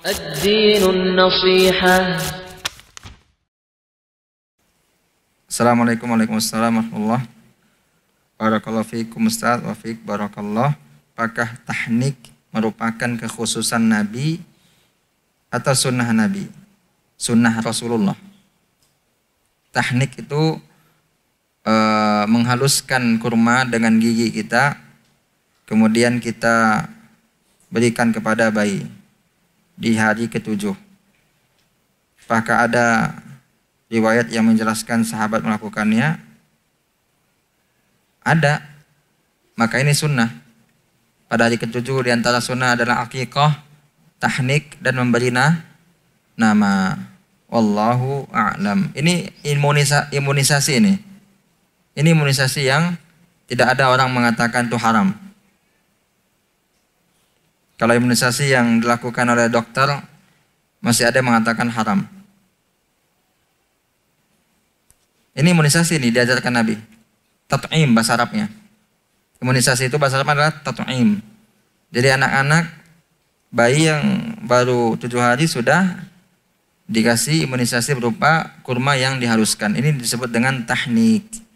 Assalamualaikum warahmatullahi wabarakatuh. Barakallahu fiikum Ustaz wa fiik barakallah. Apakah tahnik merupakan kekhususan Nabi atau sunnah Nabi? Sunnah Rasulullah. Tahnik itu e, menghaluskan kurma dengan gigi kita, kemudian kita berikan kepada bayi di hari ketujuh. Apakah ada riwayat yang menjelaskan sahabat melakukannya? Ada. Maka ini sunnah. Pada hari ketujuh di antara sunnah adalah akikah, tahnik, dan memberi nama. Wallahu a'lam. Ini imunisa, imunisasi ini. Ini imunisasi yang tidak ada orang mengatakan itu haram. Kalau imunisasi yang dilakukan oleh dokter masih ada yang mengatakan haram. Ini imunisasi ini diajarkan Nabi. Tat'im bahasa Arabnya. Imunisasi itu bahasa Arabnya adalah tat'im. Jadi anak-anak bayi yang baru tujuh hari sudah dikasih imunisasi berupa kurma yang diharuskan. Ini disebut dengan tahnik.